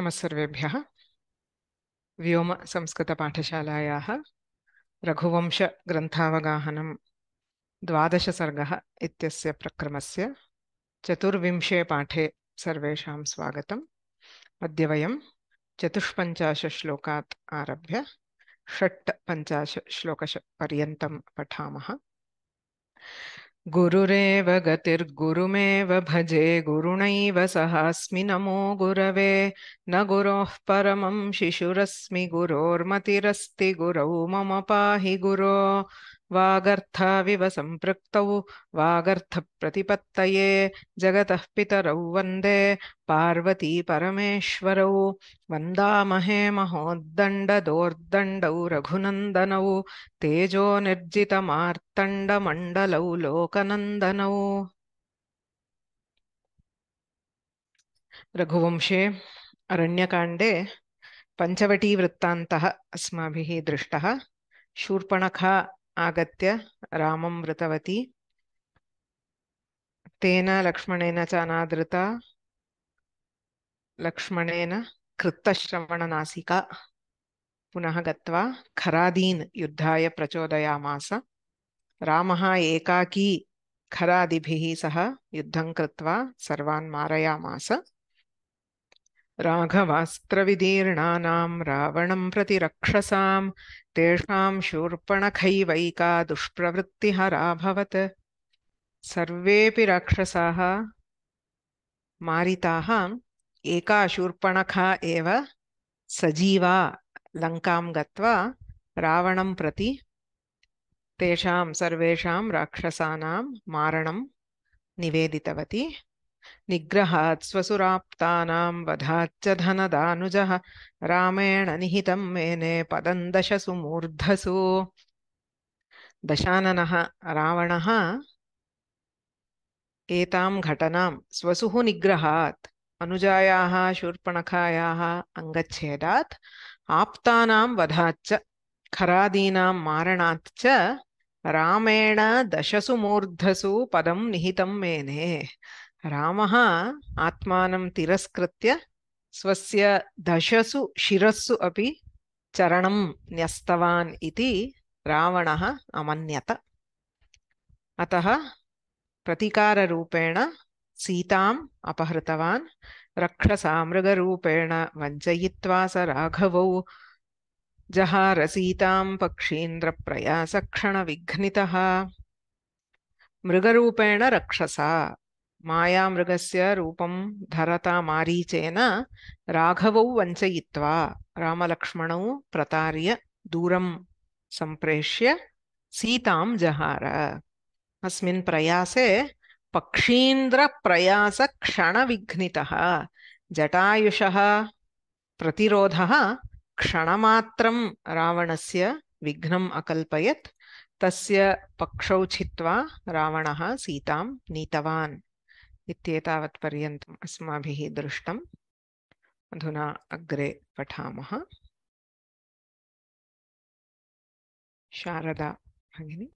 नमस्सर्वेभ्यः व्योमसंस्कृतपाठशालायाः रघुवंशग्रन्थावगाहनं द्वादशसर्गः इत्यस्य प्रक्रमस्य चतुर्विंशे पाठे सर्वेषां स्वागतम् अद्य वयं चतुष्पञ्चाशत् श्लोकात् आरभ्य षट् पञ्चाशत् श्लोकपर्यन्तं पठामः गुरुरेव गतिर्गुरुमेव भजे गुरुणैव सहास्मि नमो गुरवे न गुरोः परमं शिशुरस्मि गुरोर्मतिरस्ति गुरौ मम पाहि गुरो ವಾಗರ್ಥವಿವ ಸಂಪೌರ್ಥ ಪಿತರೌ ವಂದೇ ಪರೇಶ್ವರಹೇ ಮಹೋದಂಡೋರ್ಘುನಂದೇೋ ನಿರ್ಜಿತಮಂಡೋಕನಂದನೌ ರಘುವೇ ಅರಣ್ಯಕಾಂಡಿ ವೃತ್ತ ಅಸ್ಮರ್ಪಣ आगत रामं तेना तेन लक्ष्मणेन च अनादृता लक्ष्मणेन पुनः गत्वा खरादीन् युद्धाय प्रचोदयामास रामः एकाकी खरादिभिः सह युद्धं कृत्वा सर्वान् मारयामास राघवास्त्रविदीर्णानां रावणं प्रति रक्षसां तेषां शूर्पणखैवैका दुष्प्रवृत्तिहराभवत् सर्वेऽपि राक्षसाः मारिताः एका शूर्पणखा एव सजीवा लङ्कां गत्वा रावणं प्रति तेषां सर्वेषां राक्षसानां मारणं निवेदितवती निग्रहात् स्वसुराप्तानां वधाच्च धनदानुजः रामेण निहितं मेने पदं दशसु मूर्धसु दशाननः रावणः एतां घटनां स्वसुः निग्रहात् अनुजायाः शूर्पणखायाः अङ्गच्छेदात् आप्तानां वधाच्च खरादीनां मारणात् च रामेण दशसु मूर्धसु पदं निहितं मेने रामः आत्मानं तिरस्कृत्य स्वस्य दशसु शिरस्सु अपि चरणं न्यस्तवान् इति रावणः अमन्यत अतः प्रतिकाररूपेण सीताम् अपहृतवान् रक्षसामृगरूपेण वञ्चयित्वा स राघवौ जहारसीतां पक्षीन्द्रप्रयासक्षणविघ्नितः मृगरूपेण रक्षसा मायामृगस्य रूपं धरता मारीचेन राघवौ वञ्चयित्वा रामलक्ष्मणौ प्रतार्य दूरं सम्प्रेष्य सीतां जहार अस्मिन् प्रयासे पक्षीन्द्रप्रयासक्षणविघ्नितः जटायुषः प्रतिरोधः क्षणमात्रं रावणस्य विघ्नम् अकल्पयत् तस्य पक्षौ छित्त्वा रावणः सीतां नीतवान् इत्येतावत् पर्यन्तम् अस्माभिः दृष्टम् अधुना अग्रे पठामः शारदा भगिनी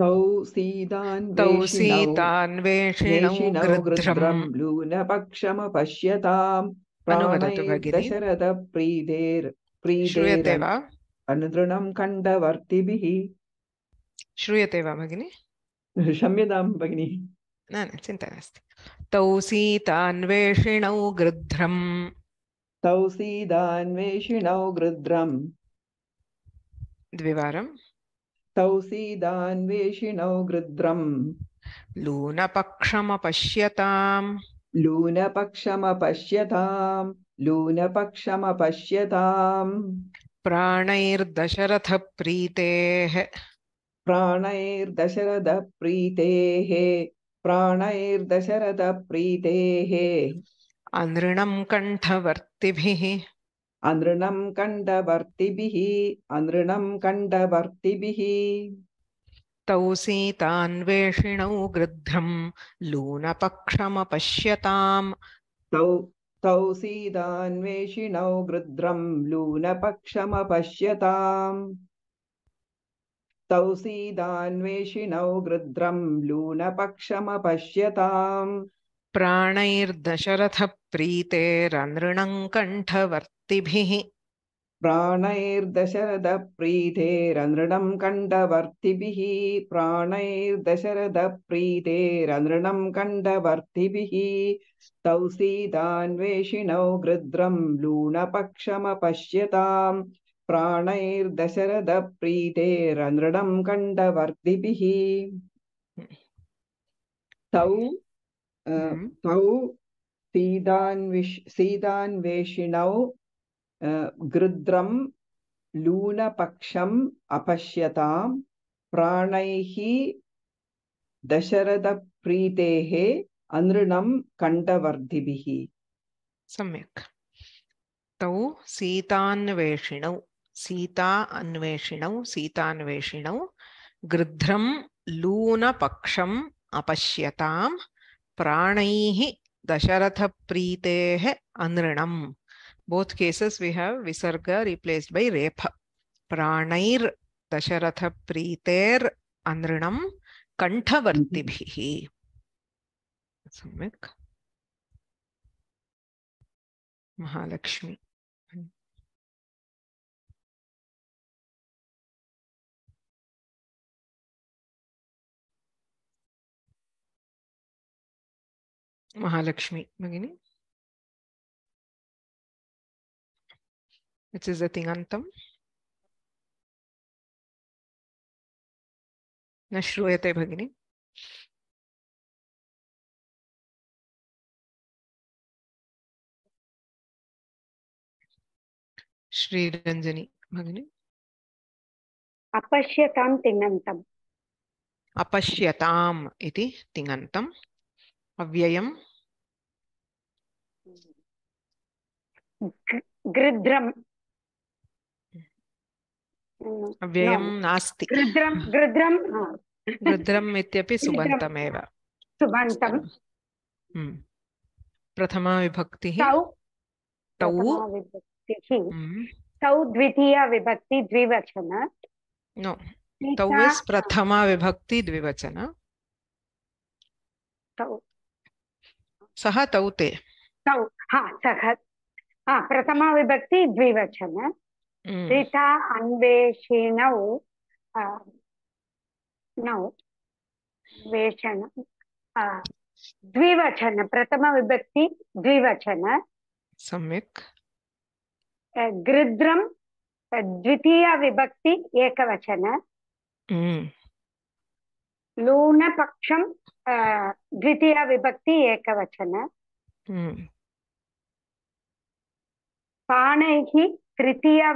तौ सीतान्वेषिणौ गृध्रम् लूनपक्षमपश्यताम् अनुवदतु भगिनि दशरथप्रीतेर् श्रूयते वा अनुदृणं खण्डवर्तिभिः श्रूयते वा भगिनि क्षम्यतां भगिनि न न चिन्ता नास्ति तौ सीतान्वेषिणौ गृध्रम् तौ सीदान्वेषिणौ गृध्रम् द्विवारं तौ सीदान्वेषिणौ गृध्रम् लूनपक्षमपश्यताम् लूनपक्षमपश्यताम् लूनपक्षमपश्यताम् प्राणैर्दशरथप्रीतेः प्राणैर्दशरथप्रीतेः प्राणैर्दशरथप्रीतेः अनृणं कण्ठवर्तिभिः अनृणं कण्ठवर्तिभिः अनृणं कण्ठवर्तिभिः तौ सीतान्वेषिणौ गृध्रं लूनपक्षमपश्यताम् तौ तौ सीतान्वेषिणौ गृध्रं लूनपक्षमपश्यताम् तौ सीदान्वेषिणौ गृध्रम् लूनपक्षमपश्यताम् प्राणैर्दशरथ कण्ठवर्तिभिः प्राणैर्दशरथ कण्ठवर्तिभिः कण्डवर्तिभिः कण्ठवर्तिभिः तौ सीदान्वेषिणौ गृध्रं लूनपक्षमपश्यताम् प्राणैर्दशरथप्रीतेरनृढम् कण्डवर्दिभिः तौ तौ सीदान्विष् सीदान्वेषिणौ गृद्रम् लूनपक्षम् अपश्यताम् प्राणैः दशरथप्रीतेः अनृणम् कण्ठवर्धिभिः सम्यक् तौ सीतान्वेषिणौ सीता अन्वेषिण सीतान्वेषिण गृध्रम लून पक्षम अपश्यताम प्राणैः दशरथ प्रीतेः अनृणम बोथ केसेस वी हैव विसर्ग रिप्लेस्ड बाय रेफ प्राणैर दशरथ प्रीतेर अनृणम कंठवर्तिभिः Mahalakshmi Mahalakshmi, Magini. Which is the Tingantam. न श्रूयते भगिनी श्रीरंजनी भगिनी अपश्यतां तिङन्तम् अव्ययम् गृद्रम् अव्ययं नास्ति गृद्रं इत्यपि सुबन्तमेव हम्म। प्रथमा विभक्तिः तौ तौ हम्म। द्वितीया विभक्ति द्विवचन नो तौ इस् प्रथमा विभक्ति द्विवचन तौ सह तौ ते तौ हा सह हा विभक्ति द्विवचन ऋता हम्म। अन्वेषिणौ नौ वेषण द्विवचन प्रथम विभक्ति द्विवचन सम्यक् गृद्रम द्वितीय विभक्ति एकवचन हम्म। लूनपक्षं द्वितीयविभक्ति एकवचन हम्म। पाणैः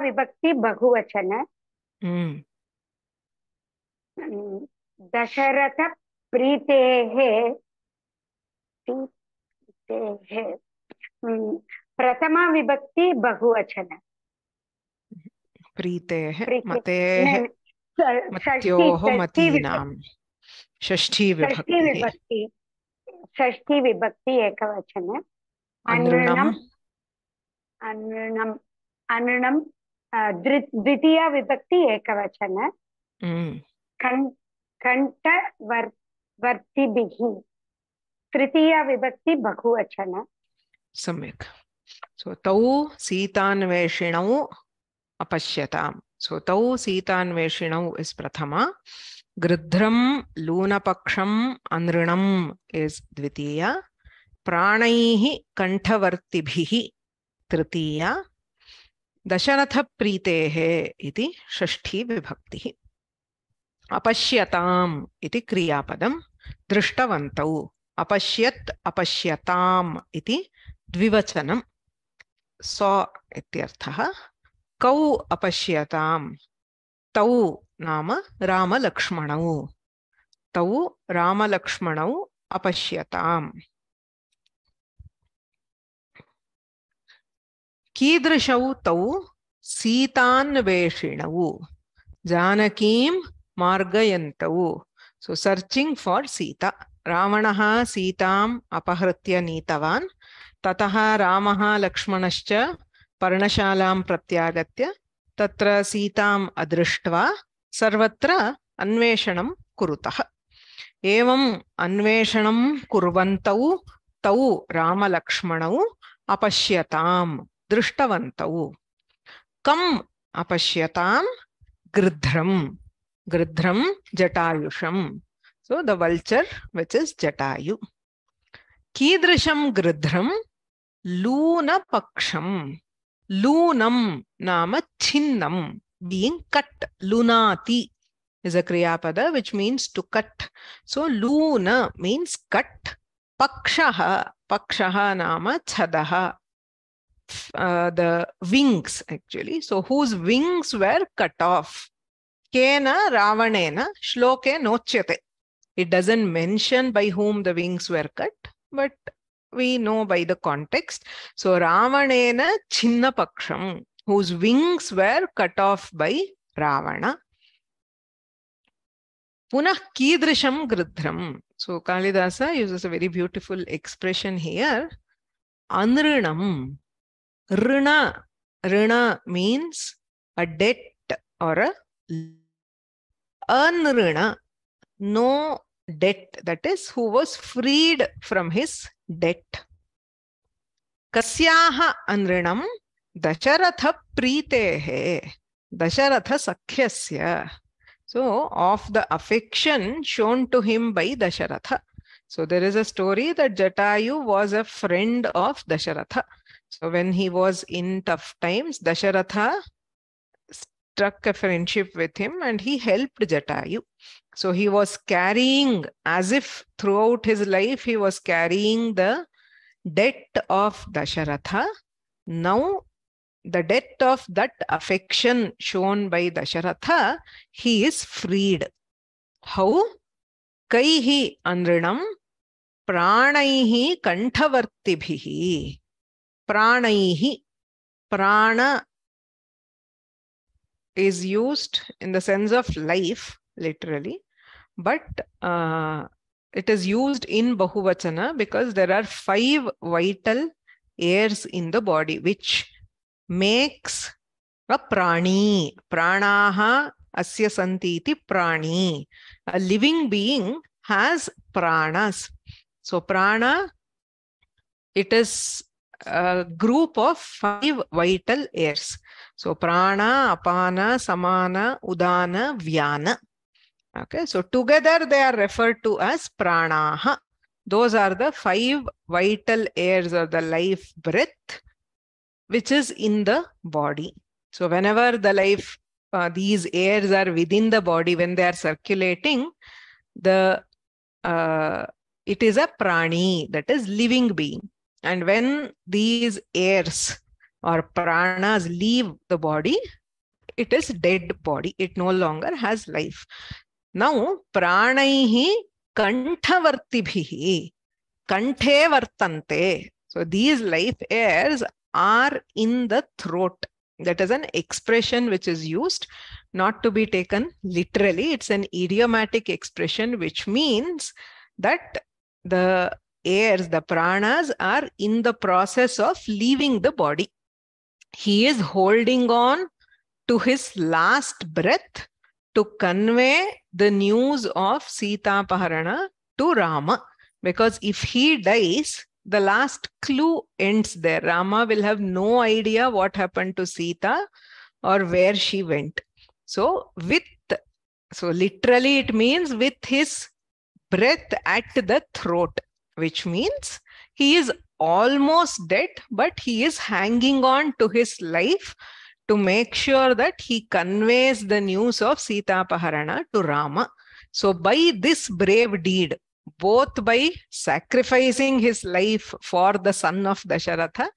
विभक्ति बहुवचन हम्म। दशरथप्रीतेः विभक्ति बहुवचन प्रीतेः मतेः मतयोः षष्ठी विभक्ति विभक्ति एक वचन एकवचन द्वितीय विभक्ति एक वचन विभक्ति एकवचन कण्ठवर्तिभिः तृतीया विभक्ति बहुवचन सम्यक् सो तौ सीतान्वेषिण अपश्यता सो तौ सीतान्वेषिण इस प्रथमा गृध्रम लूनपक्ष अनृणम इस् द्वितीया प्राण कंठवर्ति दशरथ प्रीते षी विभक्ति अपश्यता क्रियापद इति अपश्य अपश्यतावचन इति सौ इत्यर्थः कौ अपश्यताम् तौ ನಾಮ ರಾಮಲಕ್ಷ್ಮಣವು ತೌ ರಾಮಲಕ್ಷ್ಮಣವು ಅಪಶ್ಯತಾಂ ಕೀದೃಶವು ತೌ ಸೀತಾನ್ವೇಷಿಣವು ಜಾನಕೀಂ ಮಾರ್ಗಯಂತವು so searching for Sita Ravana ಸೀತಾಂ ಅಪಹೃತ್ಯ ನೀತವಾನ್ ತತಃ ರಾಮ ಲಕ್ಷ್ಮಣಶ್ಚ ಪರ್ಣಶಾಲಾಂ ಪ್ರತ್ಯಾಗತ್ಯ ತತ್ರ ಸೀತಾಂ सर्वत्र अन्वेषणं कुरुतः एवम् अन्वेषणं कुर्वन्तौ तौ रामलक्ष्मणौ अपश्यतां दृष्टवन्तौ कम् अपश्यतां गृध्रं गृध्रं जटायुषं so the vulture which is Jatayu कीदृशं गृध्रं लूनपक्षं लूनं नाम छिन्नं being cut. Lunati is a kriyapada which means to cut. So luna means cut. Pakshaha, pakshaha nama chadaha. Uh, the wings actually. So whose wings were cut off? Kena Ravanena shloke nochyate. It doesn't mention by whom the wings were cut, but we know by the context. So Ravanena chinnapaksham whose wings were cut off by Ravana. Punah kidrisham gridhram. So Kalidasa uses a very beautiful expression here. Anrinam. Rina. Rina means a debt or a anrina. No debt, that is, who was freed from his debt. Kasyaha anrinam Dasharath प्रीतेः Dasharath सख्यस्य so of the affection shown to him by dasharatha so there is a story that jatayu was a friend of dasharatha so when he was in tough times dasharatha struck a friendship with him and he helped jatayu so he was carrying as if throughout his life he was carrying the debt of dasharatha now the debt of that affection shown by Dasharatha, he is freed. How? Kaihi andrinam pranaihi kantavartibhihi. Pranaihi. Prana is used in the sense of life, literally, but uh, it is used in Bahuvachana because there are five vital airs in the body, which makes a prani. Pranaha asya santi iti prani. A living being has pranas. So prana, it is a group of five vital airs. So prana, apana, samana, udana, vyana. Okay, so together they are referred to as pranaha. Those are the five vital airs or the life breath which is in the body. So, whenever the life, uh, these airs are within the body, when they are circulating, the uh, it is a prani, that is living being. And when these airs or pranas leave the body, it is dead body. It no longer has life. Now, pranaihi kantavartibhihi, kante vartante. So these life airs are in the throat. That is an expression which is used not to be taken literally. It's an idiomatic expression, which means that the airs, the pranas, are in the process of leaving the body. He is holding on to his last breath to convey the news of Sita Paharana to Rama. Because if he dies, the last clue ends there. Rama will have no idea what happened to Sita or where she went. So, with, so literally it means with his breath at the throat, which means he is almost dead, but he is hanging on to his life to make sure that he conveys the news of Sita Paharana to Rama. So, by this brave deed, both by sacrificing his life for the son of Dasharatha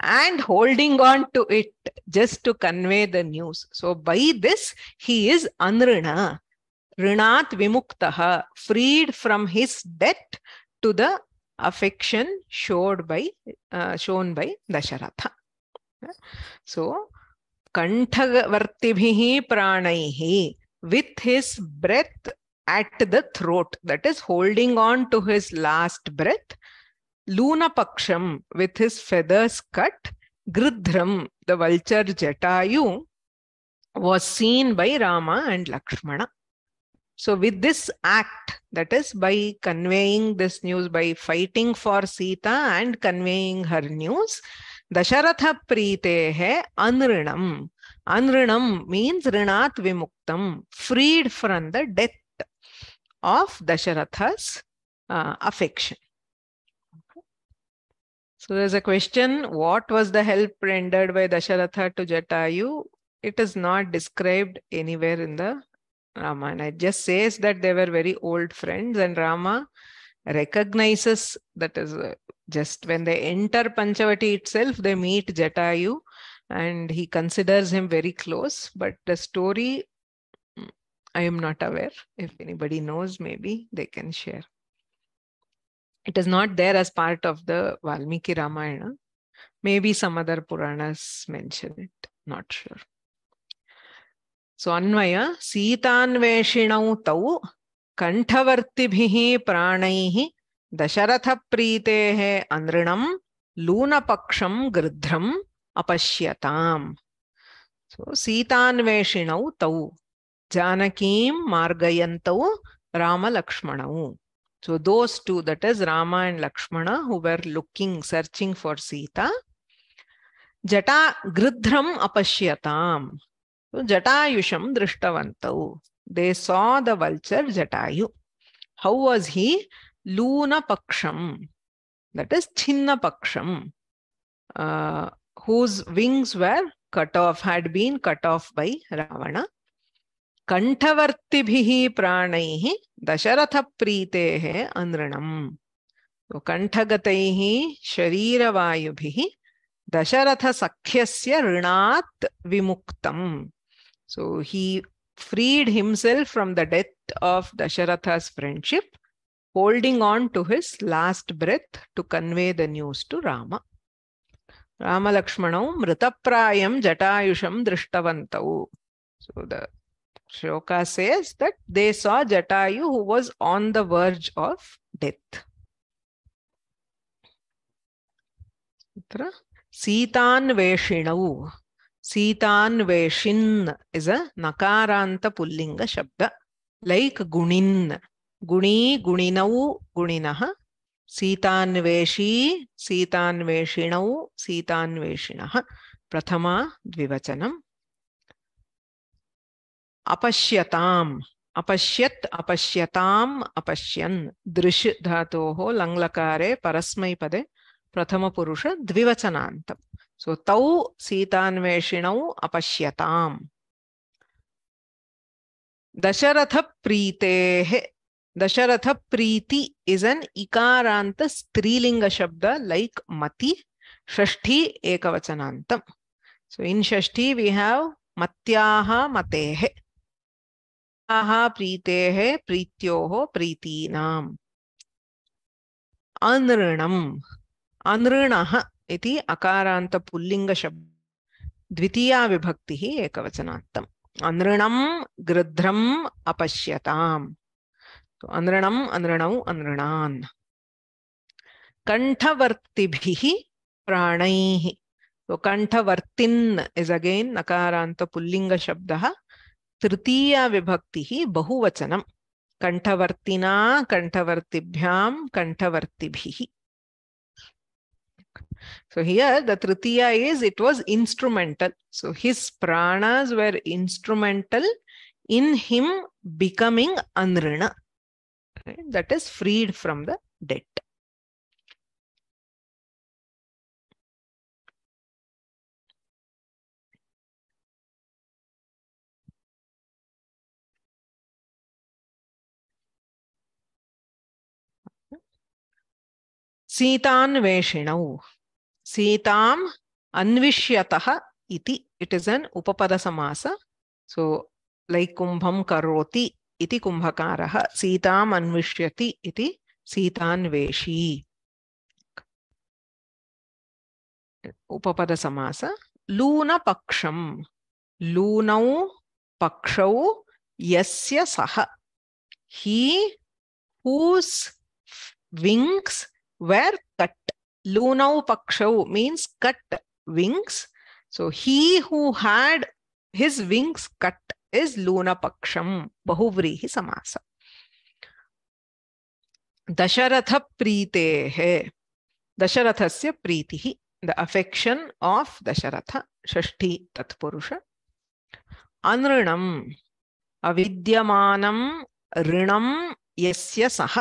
and holding on to it just to convey the news. So, by this, he is anrina, rinat vimuktaha, freed from his debt to the affection showed by uh, shown by Dasharatha. So, kanthagavartibhihi pranaihi, with his breath at the throat, that is, holding on to his last breath. Lunapaksham, with his feathers cut, Gridhram, the vulture Jatayu, was seen by Rama and Lakshmana. So, with this act, that is by conveying this news, by fighting for Sita and conveying her news, Dasharatha Pritehe Anrinam. Anrinam means Rinat Vimuktam, freed from the death of Dasharatha's uh, affection. So there's a question, what was the help rendered by Dasharatha to Jatayu? It is not described anywhere in the Ramayana. It just says that they were very old friends and Rama recognizes, that is uh, just when they enter Panchavati itself, they meet Jatayu and he considers him very close. But the story I am not aware. If anybody knows, maybe they can share. It is not there as part of the Valmiki Ramayana. Maybe some other Puranas mention it, not sure. So Anvaya, Sitanveshinau Tau, Kantavartibhihi Pranaihi, दशरथप्रीतेः अनृणं लूनपक्षं Apashyatam. So, Sitan सीतान्वेषिणौ tau. Janakīm Margayantau Rama Lakshmanau. So those two, that is Rama and Lakshmana, who were looking, searching for Sita. Jata Gridhram Apashyatam. So Jatayusham Drishtavantau. They saw the vulture Jatayu. How was he? Luna Paksham. That is Chinna Paksham. Uh, whose wings were cut off, had been cut off by Ravana. कंठवर्ति प्राण दशरथ प्रीते अनृणम तो कंठगत शरीरवायु दशरथ सख्य ऋणात विमुक्त so he freed himself from the death of Dasharatha friendship holding on to his last breath to convey the news to Rama रामलक्ष्मण मृत प्राया जटायुषम so the... Shloka says that they saw Jatayu who was on the verge of death. Sitan Sitan Sitanveshin is a Nakaranta Pullinga Shabda, like Gunin. Guni, Guninau, Guninaha. Sitanveshi, Sitan Sitanveshinaha. Prathama Dvivachanam. अपश्यताम् अपश्यत् अपश्यताम् अपश्यन् दृश् धातोः लङ्लकारे परस्मैपदे प्रथमपुरुष द्विवचनान्तम् सो तौ सीतान्वेषिणौ अपश्यताम् दशरथप्रीतेः दशरथप्रीति is an इकारान्त स्त्रीलिङ्गशब्द like मति षष्ठी एकवचनान्तम् so in षष्ठी we have मत्याः मतेः प्रीतेः प्रीत्योः प्रीतीनाम् अनृणम अनृण इति अकारान्तपुल्लिङ्गशब्द द्वितीया विभक्तिः एकवचनान्तम् अनृणम गृध्रम अपश्यताम् तो अनृणम अनृण अनृणान् कंठवर्ति प्राण तो कंठवर्तिन इज कण्ठवर्तिन् इस् अगेन् नकारान्तपुल्लिङ्गशब्दः तृतीया विभक्तिः बहुवचनं कण्ठवर्तिना कण्ठवर्तिभ्यां कण्ठवर्तिभिः So here the Tritiya is it was instrumental. So his pranas were instrumental in him becoming Anrana. Right? That is freed from the debt. सीतान्वेषिणौ सीताम् अन्विष्यतः इति इट् इस् एन् उपपदसमास सो लैक् कुम्भं करोति इति कुम्भकारः सीताम् अन्विष्यति इति सीतान्वेषी उपपदसमास लूनपक्षं लूनौ पक्षौ यस्य सः ही whose wings were cut. Lunau Pakshau means cut wings. So he who had his wings cut is Luna Paksham, Bahuvrihi Samasa. Dasharath प्रीते है दशरथस्य प्रीतिः द अफेक्शन ऑफ दशरथ षष्ठी तत्पुरुष अनृणम अविद्यमानं ऋणं यस्य सः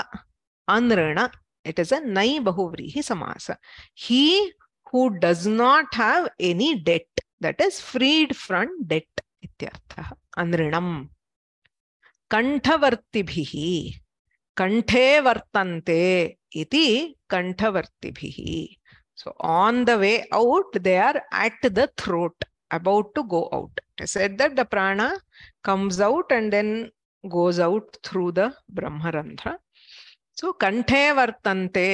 अनृण It is a nai bahuvrihi samasa. He who does not have any debt, that is freed from debt. Ityartha. Anrinam. Kantavartibhihi. Kante vartante. Iti kantavartibhihi. So on the way out, they are at the throat, about to go out. I said that the prana comes out and then goes out through the Brahmarandha. So ಕಂಠೆ ವರ್ತಂತೆ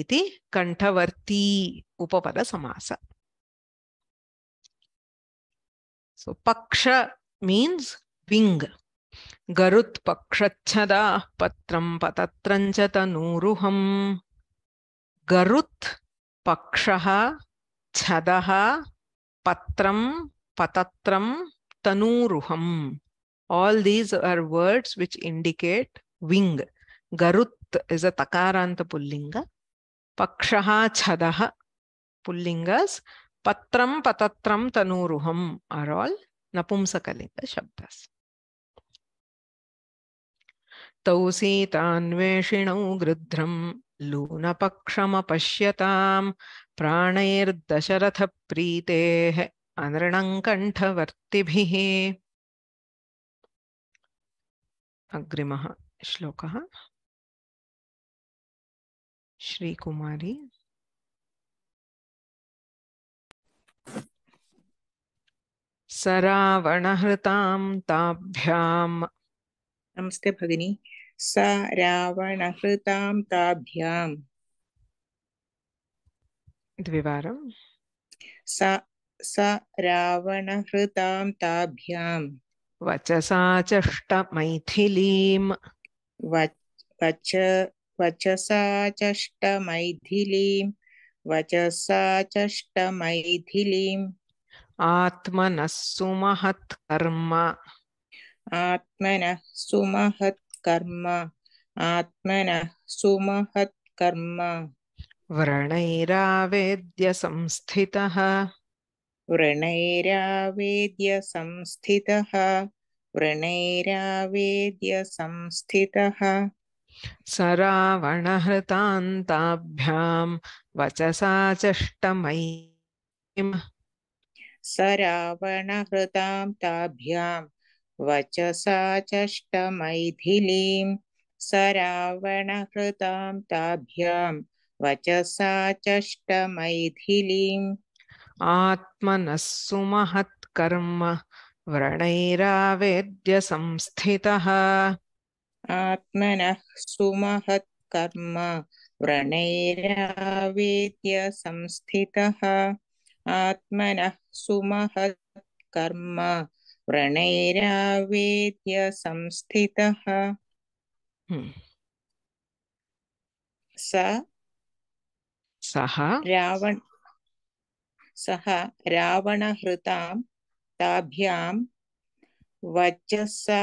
ಇತಿ ಕಂಠವರ್ತಿ ಉಪಪದ ಸಮಾಸ so ಪಕ್ಷ means wing ಗರುತ್ ಪಕ್ಷಚ್ಛದ ಪತ್ರಂ ಪತತ್ರಂಚ ತನೂರುಹಂ ಗರುತ್ ಪಕ್ಷ ಛದ ಪತ್ರಂ ಪತತ್ರಂ ತನೂರುಹಂ all these are words which indicate wing ಗರುತ್ It is a takaranta pullinga. Pakshaha chadaha pullingas. Patram patatram tanuruham are all napumsakalinga shabdas. तौ सीतान्वेषिणौ गृध्रं लूनपक्षमपश्यतां प्राणैर्दशरथप्रीतेः अनृणङ्कण्ठवर्तिभिः अग्रिमः श्लोकः श्री कुमारी सरावणहृतां ताभ्याम् नमस्ते भगिनी सा रावणहृतां ताभ्याम् द्विवारं सा सा रावणहृतां ताभ्यां वचसा चष्टमैथिलीं वच वच वचसा चष्टमैथिलीं वचसा चष्टमैथिलीम् आत्मनः सुमहत्कर्म आत्मनः सुमहत्कर्म आत्मनः सुमहत्कर्म व्रणैरावेद्य संस्थितः व्रणैरावेद्य संस्थितः व्रणैरावेद्य संस्थितः स रावणहृतान्ताभ्यां वचसा चष्टमयीम् स रावणहृतां ताभ्यां वचसा चष्टमैथिलीं स रावणहृतां वचसा चष्टमैथिलीम् आत्मनः सुमहत्कर्म व्रणैरावेद्य संस्थितः आत्मनः सुमहत्कर्म व्रणैरावेद्य संस्थितः आत्मनः सुमहत्कर्म व्रणैरावेद्य संस्थितः hmm. हम्म। स सः रावण सः रावणहृतां ताभ्यां वचसा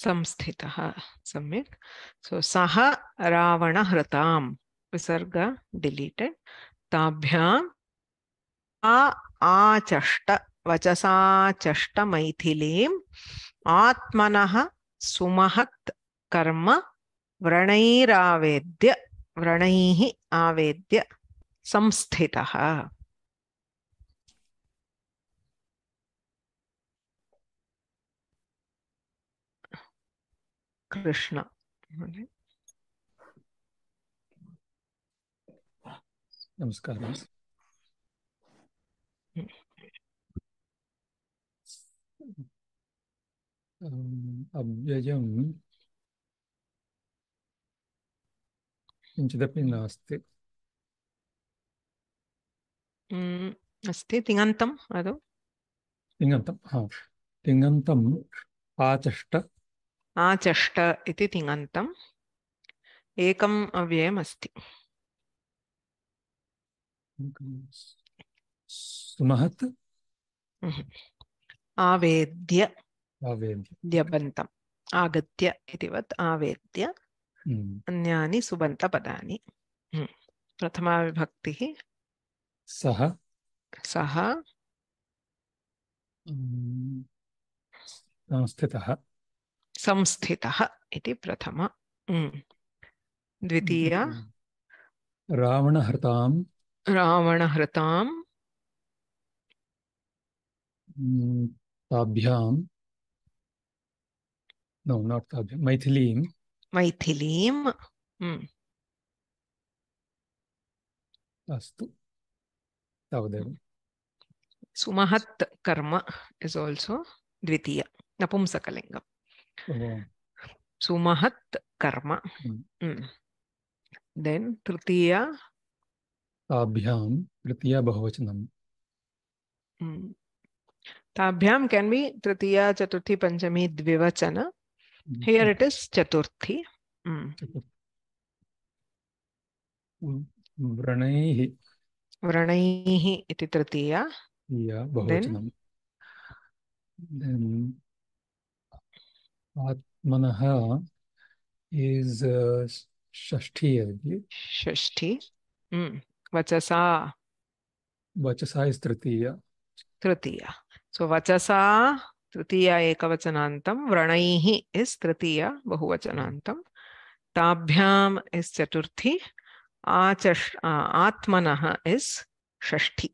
संस्थित सम्यक सो सह रावण हृता विसर्ग डिलीटेड ताभ्याम् आ आचष्ट वचसाचष्टमैथिलीम् आत्मनः सुमहत् कर्म व्रणरावेद्य व्रणैः आवेद्य संस्थितः Bisla, bimani, amuskaras am yajam am yajam am yajam am yajam आचष्ट इति तिङन्तम् एकम् अव्ययमस्ति सुमहत् आवेद्य द्यबन्तम् आगत्य इतिवत् आवेद्य हम्म। अन्यानि सुबन्तपदानि हम्म। प्रथमा विभक्तिः सः सः हम्म। संस्थितः संस्थित प्रथम द्वितीय रावण हृताम ताभ्यां नो नाट् ताभ्यां मैथिलीं अस्तु तावदेव सुमहत् कर्म आल्सो द्वितीय नपुंसकलिङ्गम् सुमहत कर्म देन तृतीय ताभ्याम तृतीय बहुवचनम ताभ्याम कैन बी तृतीय चतुर्थी पंचमी द्विवचन हियर इट इज चतुर्थी व्रणैः व्रणैः इति तृतीया बहुवचनं Atmanah is uh, Shashti, I believe. Shashti. Mm. Vachasa. Vachasa is Tritiya. Tritiya. So Vachasa, Tritiya Ekavachanantam, Vranaihi is Tritiya, Bahuvachanantam. Tabhyam is Chaturthi. Achash, uh, Atmanah is Shashti.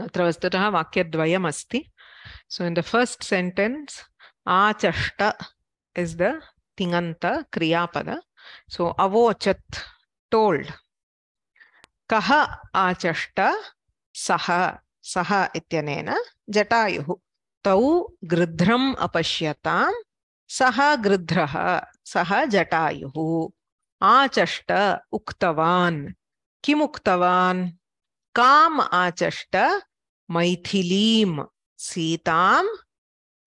अत्र वस्तुतः वाक्यद्वयमस्ति so in the first sentence Achashta is the Tinganta Kriyapada. So avochat, told. Kaha Achashta Saha Saha Ityanena Jatayuhu. Tau Gridhram Apashyatam Saha Gridhraha Saha Jatayuhu. आचष्ट उक्तवान् किम् उक्तवान् काम् आचष्ट मैथिलीं सीतां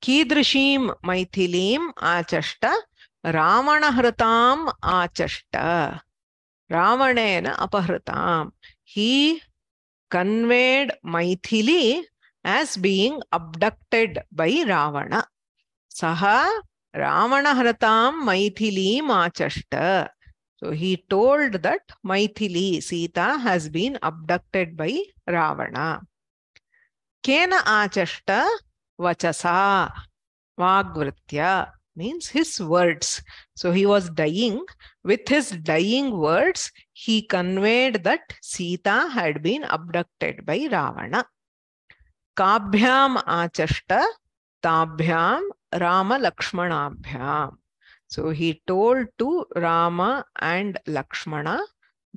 ಕೀದೃಶೀಂ ಮೈಥಿಲೀಂ ಆಚಷ್ಟ ರಾವಣ ಹೃತಾಂ ಆಚಷ್ಟ ರಾವಣೇನ ಅಪಹೃತಾಂ he conveyed Maithili as being abducted by Ravana ಸಹ ರಾವಣ ಹೃತಾಂ ಮೈಥಿಲೀಂ ಆಚಷ್ಟ so he told that Maithili Sita has been abducted by Ravana ಕೇನ ಆಚಷ್ಟ vachasa, vagvritya means his words. So he was dying. With his dying words, he conveyed that Sita had been abducted by Ravana. Kabhyam achashta tabhyam Rama Lakshmanabhyam. So he told to Rama and Lakshmana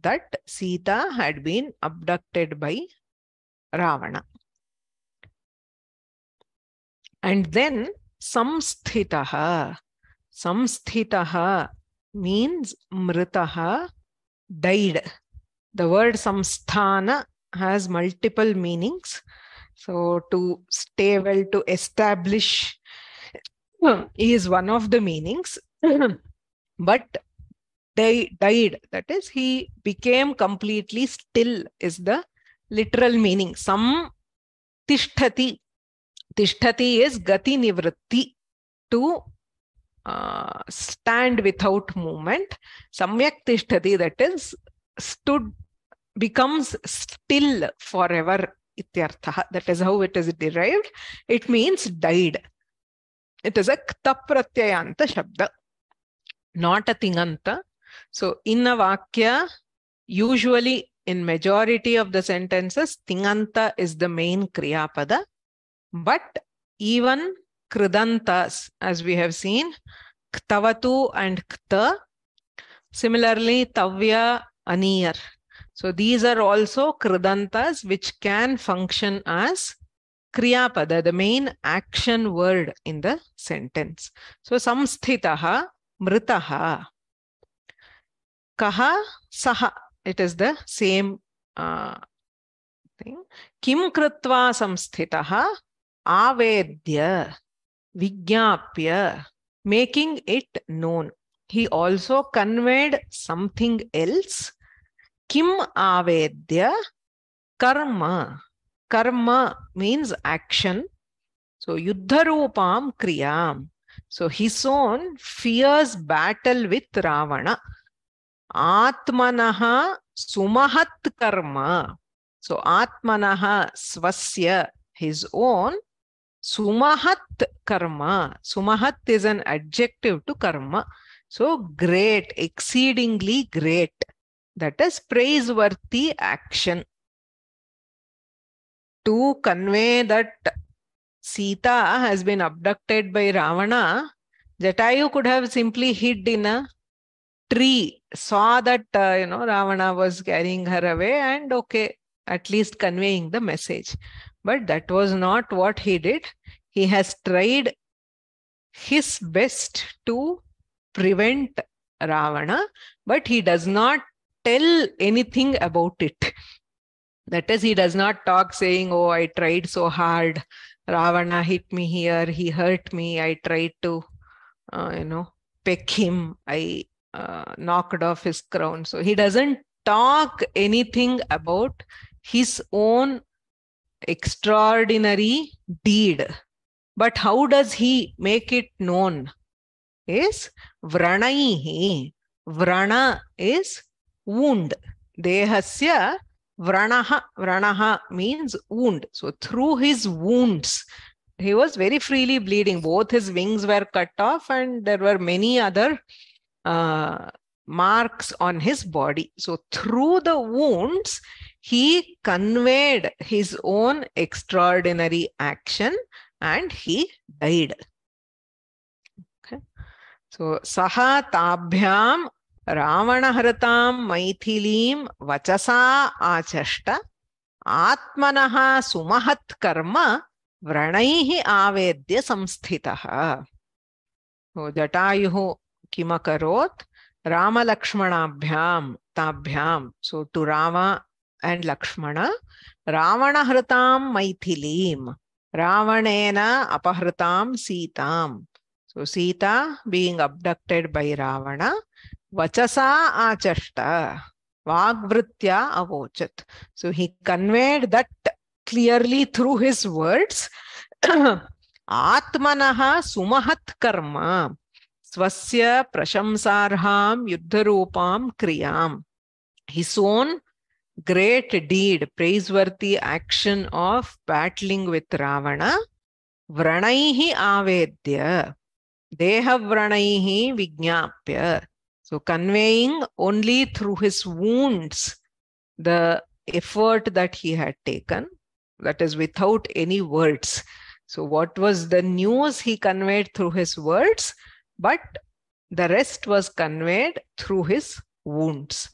that Sita had been abducted by Ravana. And then samsthitaha. Samsthitaha means mritaha, died. The word samsthana has multiple meanings. So to stay well, to establish is one of the meanings. but they died, that is, he became completely still is the literal meaning. Sam tishtati Tishtati is gati nivritti, to uh, stand without movement. Samyak tishtati, that is, stood, becomes still forever. Ityartha. That is how it is derived. It means died. It is a ktapratyayanta shabda, not a tinganta. So in a vakya, usually in majority of the sentences, tinganta is the main kriyapada but even kridantas, as we have seen, ktavatu and kta. Similarly, tavya, aniyar. So these are also kridantas which can function as kriyapada, the main action word in the sentence. So samsthitaha, mritaha. Kaha, saha. It is the same uh, thing. Kim kritva samsthitaha avedya, vigyapya, making it known. He also conveyed something else. Kim avedya? Karma. Karma means action. So Yuddharupam Kriyam. So his own fierce battle with Ravana. Atmanaha Sumahat Karma. So Atmanaha Swasya, his own Sumahat karma. Sumahat is an adjective to karma. So great, exceedingly great. That is praiseworthy action. To convey that Sita has been abducted by Ravana, Jatayu could have simply hid in a tree, saw that, uh, you know, Ravana was carrying her away and okay, at least conveying the message. But that was not what he did. He has tried his best to prevent Ravana, but he does not tell anything about it. That is, he does not talk saying, Oh, I tried so hard. Ravana hit me here. He hurt me. I tried to, uh, you know, peck him. I uh, knocked off his crown. So he doesn't talk anything about his own extraordinary deed. But how does he make it known? Is vranaihi. Vrana is wound. Dehasya vranaha. Vranaha means wound. So through his wounds, he was very freely bleeding. Both his wings were cut off, and there were many other uh, marks on his body. So through the wounds, he conveyed his own extraordinary action and he died. Okay. So, Saha Tabhyam Ravanaharatam Maithilim Vachasa Achashta Atmanaha Sumahat Karma Vranaihi Avedya Samsthitaha. So, Jatayuhu Kimakarot Ramalakshmanabhyam Tabhyam. So, to Rama and Lakshmana, Ravana Hritam Maithilim, Ravanena Apahritam Sitam. So Sita being abducted by Ravana, Vachasa Achashta, Vagvritya Avochat. So he conveyed that clearly through his words. Atmanaha sumahat karma, Swasya prashamsarham युद्धरूपां kriyam. his own great deed, praiseworthy action of battling with Ravana, Vranaihi Avedya, Deha Vranaihi Vignapya. So conveying only through his wounds the effort that he had taken, that is without any words. So, what was the news he conveyed through his words, but the rest was conveyed through his wounds.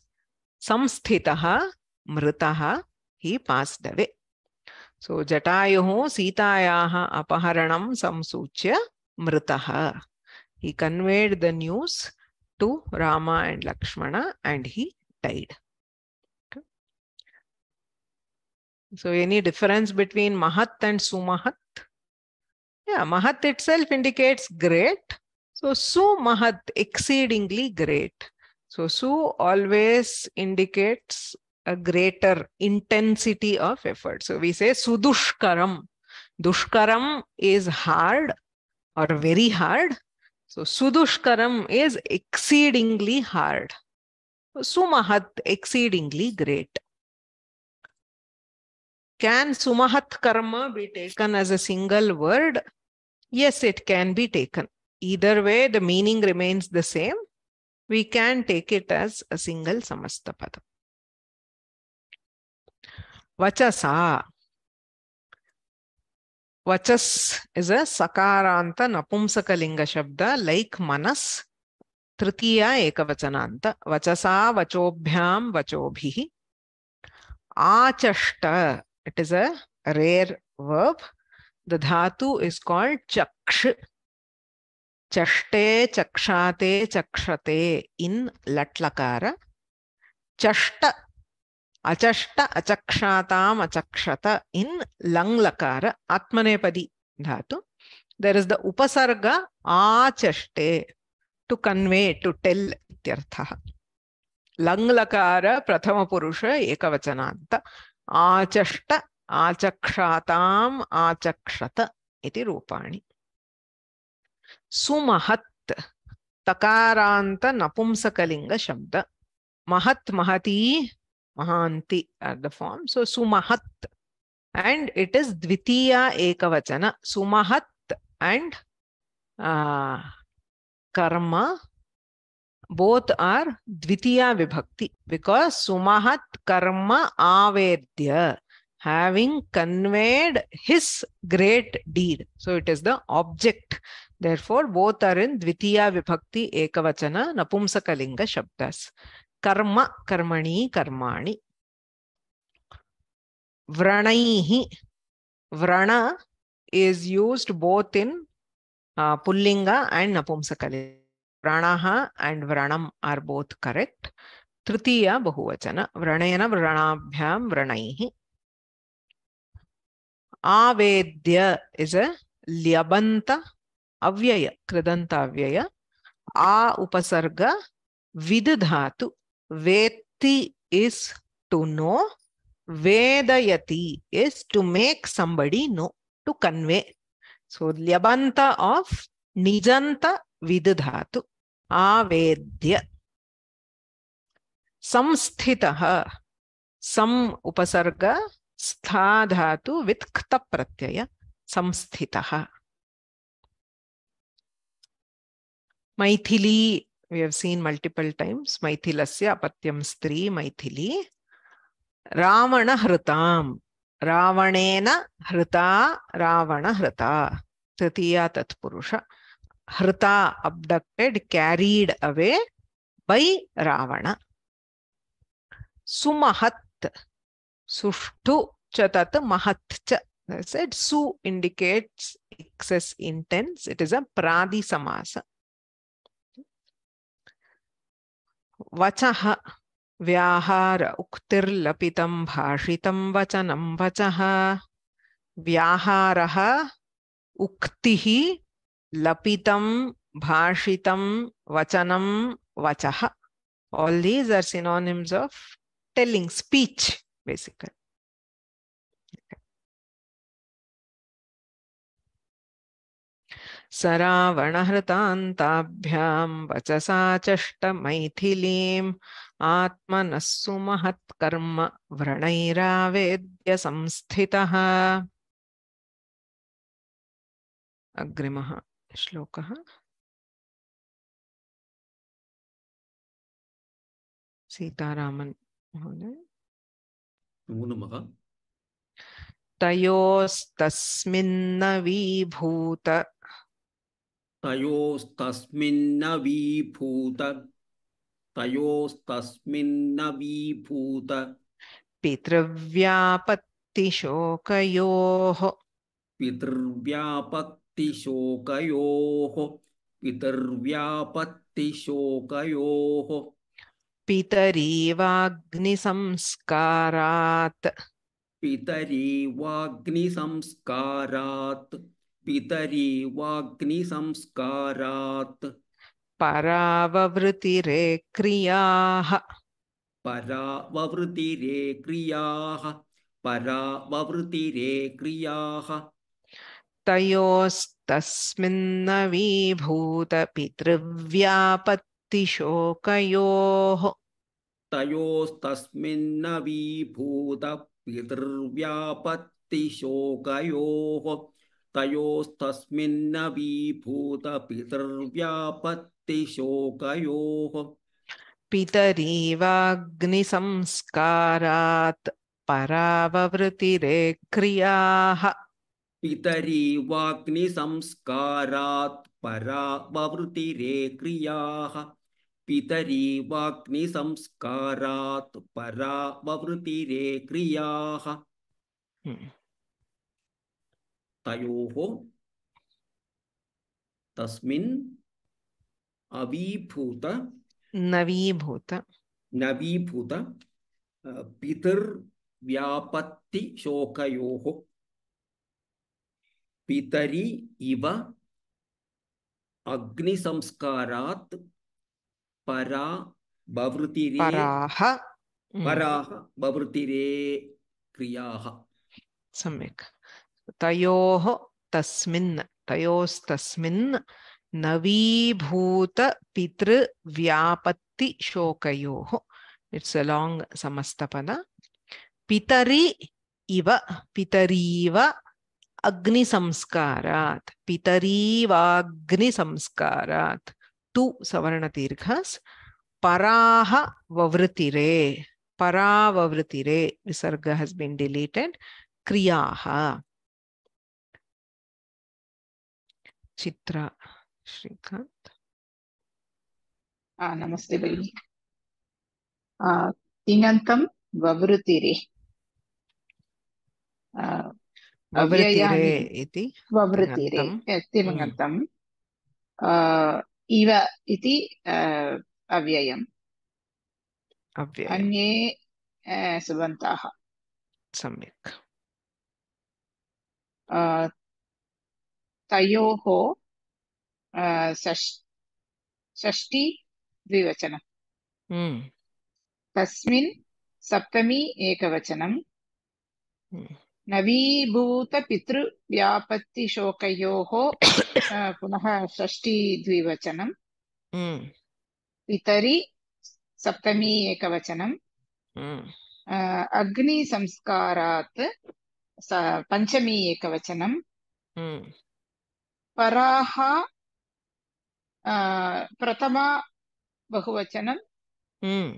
Samsthitaha mritaha, he passed away. So Jatayuhu Sitayaha Apaharanam Samsuchya Mritaha. He conveyed the news to Rama and Lakshmana and he died. So any difference between Mahat and Sumahat? Yeah, Mahat itself indicates great. So Sumahat, exceedingly great. So Su always indicates a greater intensity of effort. So we say sudushkaram. Dushkaram is hard or very hard. So sudushkaram is exceedingly hard. Sumahat, exceedingly great. Can sumahat karma be taken as a single word? Yes, it can be taken. Either way, the meaning remains the same. We can take it as a single samastapada. वचसा वचस is a सकारांत नपुंसक शब्द like मनस तृतीय एकवचनांत वचसा वचोभ्याम वचोभि आचष्ट it is a rare verb the धातु इज कॉल्ड चक्ष चष्टे चक्षाते चक्षते इन लट्लकार चष्ट ಅಚಷ್ಟ ಅಚಕ್ಷಾತಾಂ ಅಚಕ್ಷತ ಇನ್ ಲಂಗ್ಲಕಾರ ಆತ್ಮನೇಪದಿ ಧಾತು ದೆರ್ ಇಸ್ ದ ಉಪಸರ್ಗ ಆಚಷ್ಟೆ ಟು ಕನ್ವೆ ಟು ಟೆಲ್ ಇತ್ಯರ್ಥ ಲಂಗ್ಲಕಾರ ಪ್ರಥಮ ಪುರುಷ ಏಕವಚನ ಆಚಷ್ಟ ಆಚಕ್ಷಾತಾಂ ಆಚಕ್ಷತ ಇತಿ ರೂಪಾಣಿ ಸುಮಹತ್ ತಕಾರಾಂತ ನಪುಂಸಕಲಿಂಗ ಶಬ್ದ ಮಹತ್ ಮಹತಿ Mahanti are the form. So Sumahat and it is Dvitiya Ekavachana. Sumahat and uh, Karma both are Dvitiya Vibhakti because Sumahat Karma Avedya having conveyed his great deed. So it is the object. Therefore, both are in Dvitiya Vibhakti Ekavachana Napumsakalinga Shabdas. ಕರ್ಮ ಕರ್ಮಣಿ ಕರ್ಮಾಣಿ ವ್ರಣೈಹಿ ವ್ರಣ is used both in uh, Pullinga and Napumsakali. Vranaha and Vranam are both correct. Tritiya Bahuvachana. Vranayana Vranabhyam Vranaihi. Avedya is a Lyabanta Avyaya. Kridanta Avyaya. A Upasarga Vidadhatu. Veti is to know. Vedayati is to make somebody know, to convey. So Lyabanta of Nijanta Vidudhatu. Avedya. Samsthitaha. Sam upasarga stha dhatu with kta pratyaya. Samsthitaha. Maithili we have seen multiple times Maithilasya apatyam stri Maithili. Ravana hritam. Ravanena hrita Ravana hrita. Tatiya tatpurusha. Hrita abducted, carried away by Ravana. Sumahat. Sushtu chatat mahat cha. I said Su indicates excess intense. It is a pradi samasa. वच व्याहार उक्तिर्लित भाषित वचनम वच व्याहार उक्ति लपित भाषित वचनम वच all these are synonyms of telling speech basically सरावणहृतान्ताभ्यां वचसा चष्टमैथिलीम् आत्मनः सुमहत्कर्म व्रणैरावेद्य संस्थितः अग्रिमः श्लोकः सीतारामन् महोदय तयोस्तस्मिन्नवीभूत तयोस्तस्मिन्नवीभूत तयोस्तस्मिन्नवीभूत पितृव्यापत्तिशोकयोः पितृव्यापत्तिशोकयोः पितर्व्यापत्तिशोकयोः पितरीवाग्निसंस्कारात् पितरी पितरी वाग्नि पितरीवाग्निसंस्कारात् पराववृतिरे क्रियाः पराववृतिरे क्रियाः पराववृतिरे क्रियाः तयोस्तस्मिन्नवीभूतपितृव्यापत्तिशोकयोः तयोस्तस्मिन्नवीभूतपितृव्यापत्तिशोकयोः तयोस्तस्मिन्नवीभूतपितर्व्यापत्तिशोकयोः पितरीवाग्निसंस्कारात् पराववृतिरे क्रियाः पितरीवाग्निसंस्कारात् पराववृतिरे क्रियाः पितरीवाग्निसंस्कारात् पराववृतिरे क्रियाः hmm. हम्म। तय तस्मिन् अवीभूत नवीभूत नवीभूत पितर्व्यापत्तिशोकयोः पितरि इव अग्निसंस्कारात् परा पराः पराः हम्म। क्रियाः सम्यक् तयोः तस्मिन् तयोस्तस्मिन् नवीभूतपितृव्यापत्तिशोकयोः इट्स् अ लाङ्ग् समस्तपन पितरि इव पितरीव अग्निसंस्कारात् पितरीवाग्निसंस्कारात् टु सवर्णदीर्घस् पराः ववृतिरे पराववृतिरे विसर्ग हस् बीन् डिलीटेड् क्रियाः चित्रा श्रीकांत नमस्ते भगिनि तिङन्तं हम्म। इव इति अव्ययम् अन्ये सुबन्ताः सम्यक् तयोः षष्टि द्विवचनं हम्म। तस्मिन् सप्तमी एकवचनं हम्म। नवीभूतपितृव्यापत्तिशोकयोः पुनः षष्टि द्विवचनं हम्म। पितरि सप्तमी एकवचनं अग्निसंस्कारात् पञ्चमी एकवचनं पराः प्रथमा बहुवचन हम्म।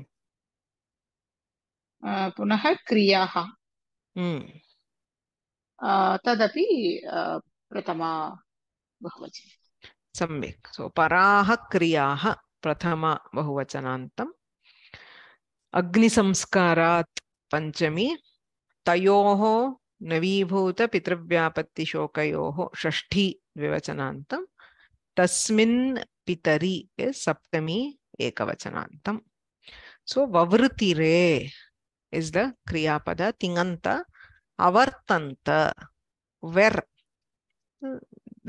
पुनः क्रिया हम्म। तदपि प्रथमा बहुवचन सम्यक् सो पराः क्रियाः प्रथमा बहुवचनान्तम् अग्निसंस्कारात् पञ्चमी तयोः नवीभूतपितृव्यापत्तिशोकयोः षष्ठी द्विवचनांतम तस्मिन् पितरी सप्तमी एक वचनांतम सो ववृति रे इज द क्रियापद तिंगंत अवर्तंत वेर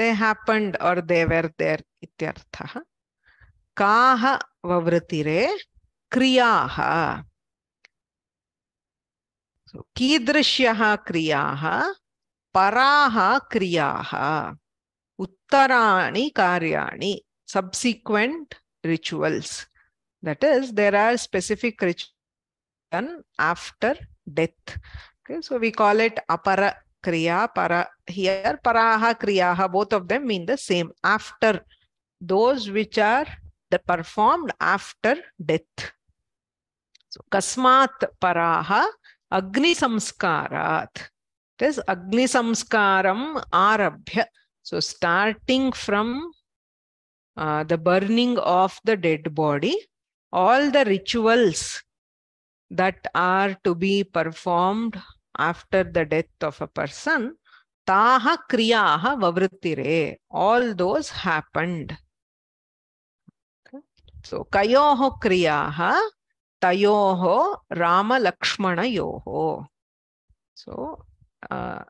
दे हैपेंड और दे वेर देर इत्यर्थ वृति ववृति रे क्रियाह कीदृश्य क्रिया परा क्रिया uttarani karyani subsequent rituals that is there are specific rituals done after death okay so we call it apara kriya para here paraha kriyaha both of them mean the same after those which are the performed after death so kasmat paraha agni samskarat it is agni samskaram arabhya So starting from uh, the burning of the dead body, all the rituals that are to be performed after the death of a person, taha kriyaha vavritire, all those happened. Okay. So kayoho kriyaha tayoho rama lakshmana yoho. So uh,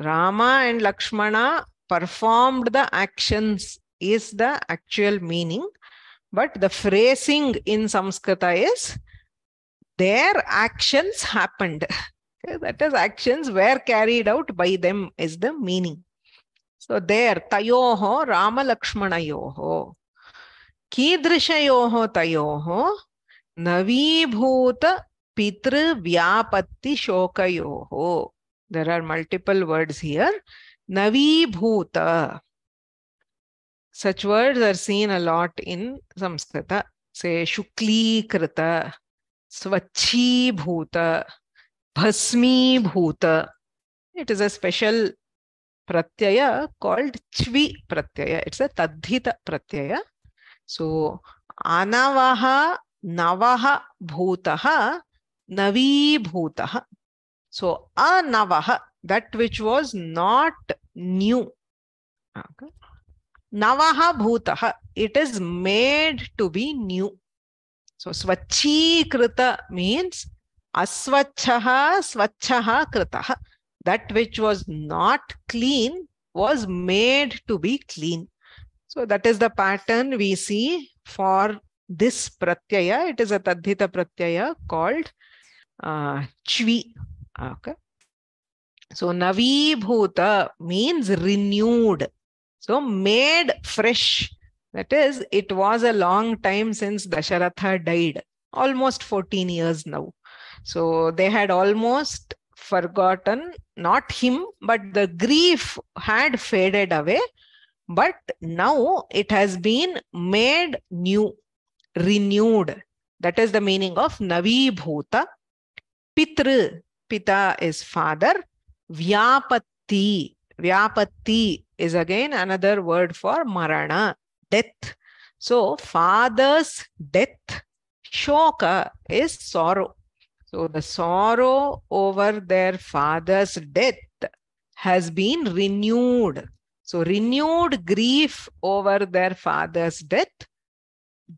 Rama and Lakshmana performed the actions is the actual meaning, but the phrasing in Samskrita is their actions happened. that is, actions were carried out by them is the meaning. So there, tayoho, Rama Lakshmana Lakshmanayoho. कीदृशयोः तयोः नवीभूत पितृव्यापत्तिशोकयोः there are multiple words here Navibhuta. Such words are seen a lot in sanskrit Say Shuklikrita, Swachibhuta, Bhasmibhuta. It is a special pratyaya called Chvi pratyaya. It's a Tadhita pratyaya. So Anavaha, Navaha, Bhutaha, Navibhutaha. So Anavaha that which was not new. Okay. Navaha bhutaha, it is made to be new. So Swachhikrita means Aswachaha Swachaha Kritaha. That which was not clean was made to be clean. So that is the pattern we see for this pratyaya. It is a tadhita pratyaya called uh, chvi. Okay. So Navibhuta means renewed. So made fresh. That is, it was a long time since Dasharatha died, almost 14 years now. So they had almost forgotten, not him, but the grief had faded away. But now it has been made new, renewed. That is the meaning of Navibhuta. Pitru, Pita is father, Vyapatti. Vyapatti is again another word for marana, death. So father's death, shoka is sorrow. So the sorrow over their father's death has been renewed. So renewed grief over their father's death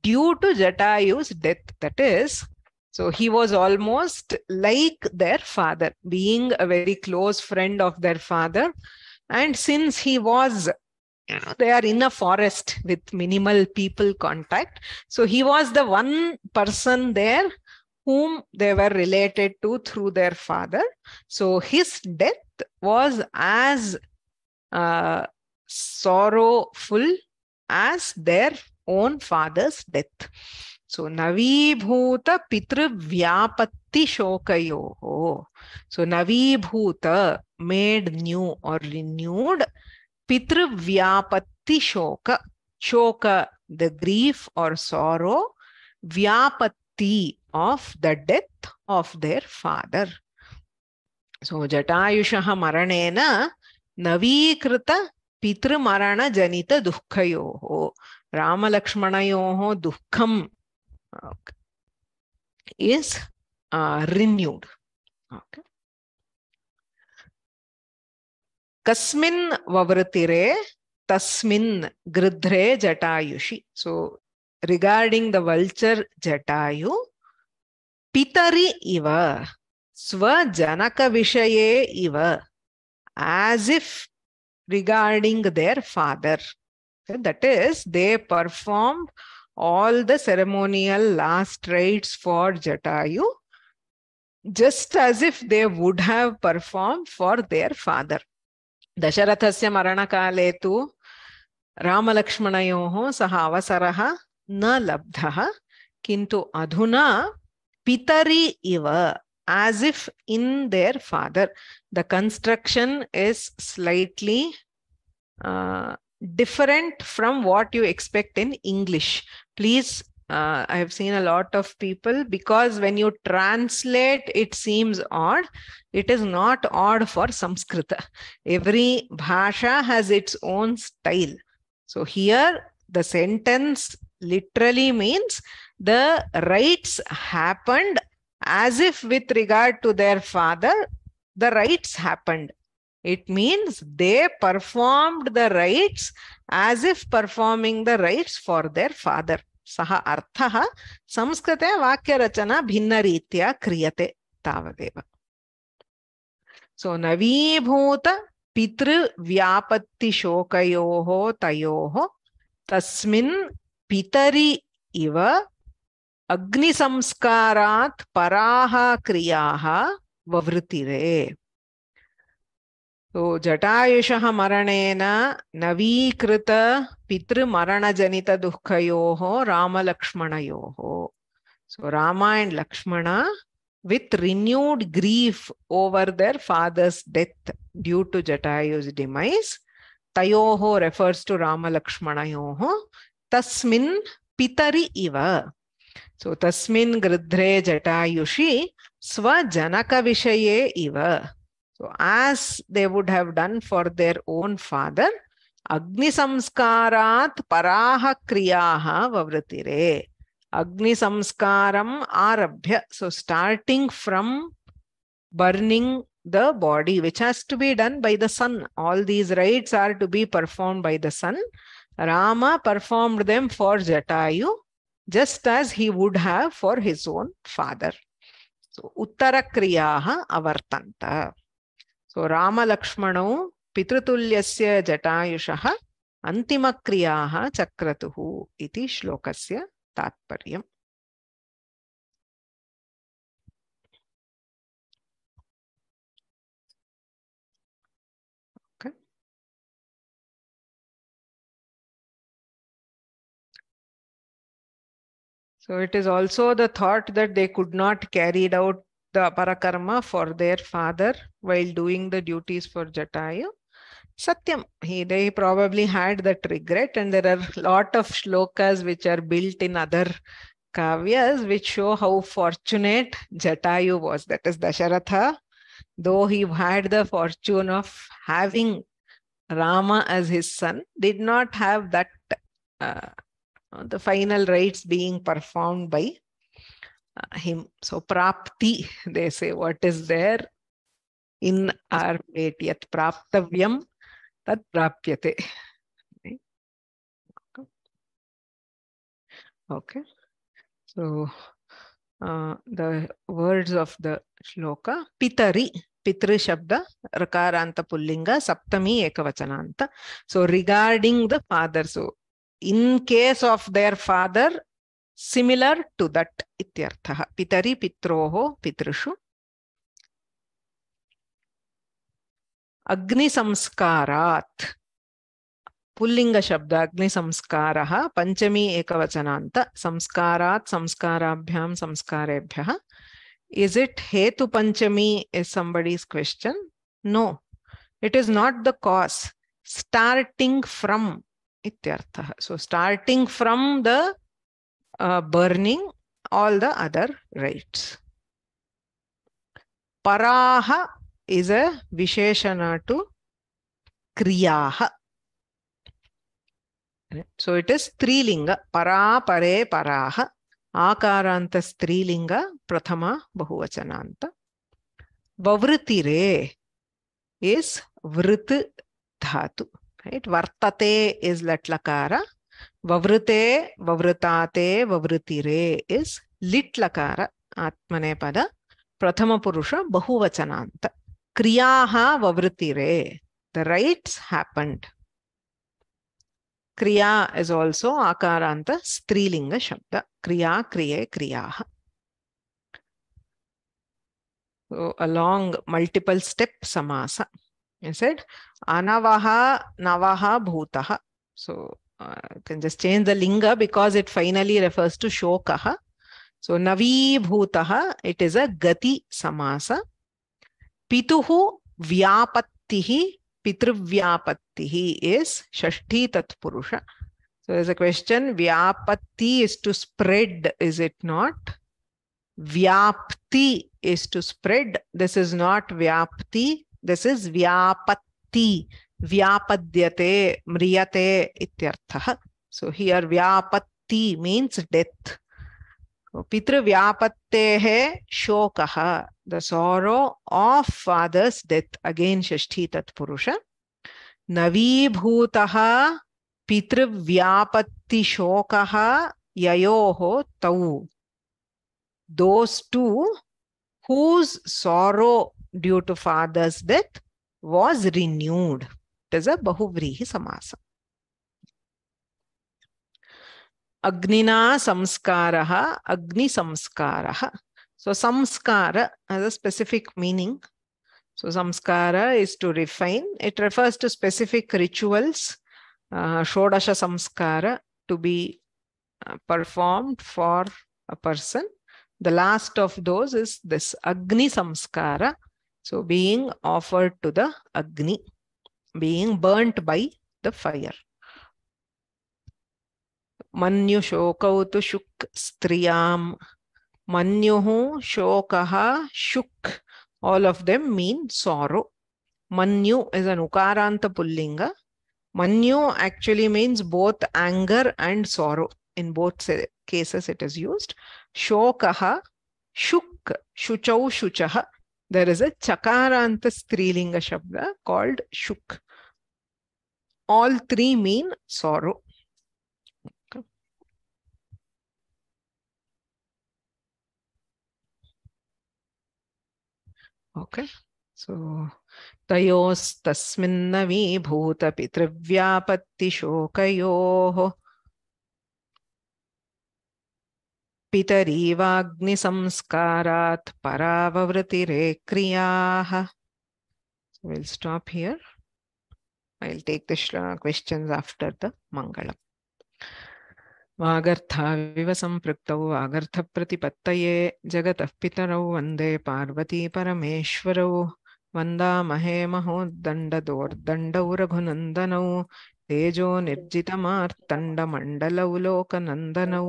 due to Jatayu's death. That is, so he was almost like their father, being a very close friend of their father. And since he was, you know, they are in a forest with minimal people contact. So he was the one person there whom they were related to through their father. So his death was as uh, sorrowful as their own father's death. So नवीभूत पितृव्यापत्ति शोकयो so नवीभूत made new और renewed पितृव्यापत्ति शोक शोक the grief और sorrow व्यापत्ति of the death of their father so जटायुष मरणेन नवीकृत पितृमरण जनित दुखयो रामलक्ष्मणयो दुःखं okay, is uh, renewed. Okay. Kasmin vavratire tasmin gridhre jatayushi. So regarding the vulture jatayu, pitari iva janaka vishaye iva as if regarding their father. Okay, that is, they performed all the ceremonial last rites for Jatayu, just as if they would have performed for their father. दशरथस्य मरणकाले तु रामलक्ष्मणयोः सः अवसरः न लब्धः किन्तु अधुना पितरि इव as if in their father. The construction is slightly uh, different from what you expect in English please uh, i have seen a lot of people because when you translate it seems odd it is not odd for sanskrit every bhasha has its own style so here the sentence literally means the rites happened as if with regard to their father the rites happened it means they performed the rites as if performing the rites for their father सह अर्थ संस्कृते वाक्यरचना भिन्नरीत्या क्रियते तावदेव सो नवीभूत पितृव्यापत्तिशोकयोः तयोः तस्मिन् पितरि इव अग्निसंस्कारात् पराः क्रियाः ववृतिरे तो जटायुष मरणेन नवीकृत पितृमरणजनित दुखयो रामलक्ष्मण so Ramayana Lakshmana with renewed grief over their father's death due to Jatayu's demise तयो रेफर्स टू रामलक्ष्मण तस्मिन् पितरी इव सो तस्मिन् गृध्रे जटायुषी स्वजनक विषये इव So as they would have done for their own father, Agni Samskarat Paraha Kriyaha Vavratire. Agni Samskaram Arabhya. So starting from burning the body, which has to be done by the sun. All these rites are to be performed by the sun. Rama performed them for Jatayu, just as he would have for his own father. So Uttarakriyaha Avartanta. So ರಾಮಲಕ್ಷ್ಮಣೌ ಪಿತೃತುಲ್ಯಸ್ಯ ಜಟಾಯುಷಃ ಅಂತಿಮಕ್ರಿಯಾಃ ಚಕ್ರತುಃ ಇತಿ ಶ್ಲೋಕಸ್ಯ ತಾತ್ಪರ್ಯಂ So it is also the thought that they could not carry it out the parakarma for their father while doing the duties for Jatayu. Satyam, he, they probably had that regret and there are a lot of shlokas which are built in other kavyas which show how fortunate Jatayu was. That is Dasharatha, though he had the fortune of having Rama as his son, did not have that uh, the final rites being performed by him. So prapti, they say, what is there in our plate? Yat praptavyam tat prapyate. Okay. So uh, the words of the shloka, pitari, pitri shabda, rakaranta pullinga, saptami ekavachananta. So regarding the father, so in case of their father, similar to that ityarthaha pitari pitroho pitrushu agni samskarat pullinga shabda agni samskaraha panchami ekavachananta samskarat samskarabhyam samskarebhyah is it he to panchami is somebody's question no it is not the cause starting from ityarthaha so starting from the uh, burning all the other rites. Paraha is a visheshana to kriyaha. So it is strilinga. Para, pare, paraha. Akaranta strilinga. Prathama, bahuvachananta. Vavritire is vrit dhatu. Right? Vartate is latlakara. Vavrute, Vavrutate, Vavrutire is litlakara atmane pada prathama purusha bahuvachananta. Kriyaha Vavrutire. The rites happened. Kriya is also akaranta strilinga shabda. Kriya, kriye, kriyaha. So along multiple step samasa. I said anavaha, navaha, bhutaha. So uh, can just change the linga because it finally refers to shokaha. So navibhutaha, it is a gati samasa. Pituhu vyapattihi, pitruvyapattihi is shashti tatpurusha. So there's a question, vyapatti is to spread, is it not? Vyapti is to spread. This is not vyapti, this is vyapatti. व्यापद्यते म्रियते इत्यर्थः so here व्यापत्ति means death पितृव्यापत्तेः शोकः the sorrow of father's death again षष्ठी तत्पुरुष नवीभूतः पितृव्यापत्ति शोकः ययोः तौ those to whose sorrow due to father's death was renewed it is a बहुव्रीहि समास अग्निना संस्कार अग्नि संस्कार सो संस्कार has a specific meaning so संस्कार is to refine it refers to specific rituals षोडश संस्कार to be uh, performed for a person the last of those is this agni samskara so being offered to the agni being burnt by the fire. मन्यु shuk तु Manyo ho shoka शोकः shuk. all of them mean sorrow. Manyu is an Ukaranta Pullinga. Manyu actually means both anger and sorrow. In both cases, it is used. Shokaha, Shuk, Shuchau, Shuchaha there is a Chakaranta Strilinga Shabda called Shuk. All three mean sorrow. Okay. okay. So तयोस्तस्मिन्नवीभूतपितृव्यापत्तिशोकयोः पितरीवाग्निसंस्कारात् पराववृतिरे क्रियाः We'll stop here. I'll take the questions after the Mangalam. वागर्थाविव सम्पृक्तौ वागर्थप्रतिपत्तये जगतः पितरौ वन्दे पार्वती परमेश्वरौ वन्दामहे महोद्दण्डदोर्दण्डौ रघुनन्दनौ तेजो निर्जितमार्तण्डमण्डलौ लोकनन्दनौ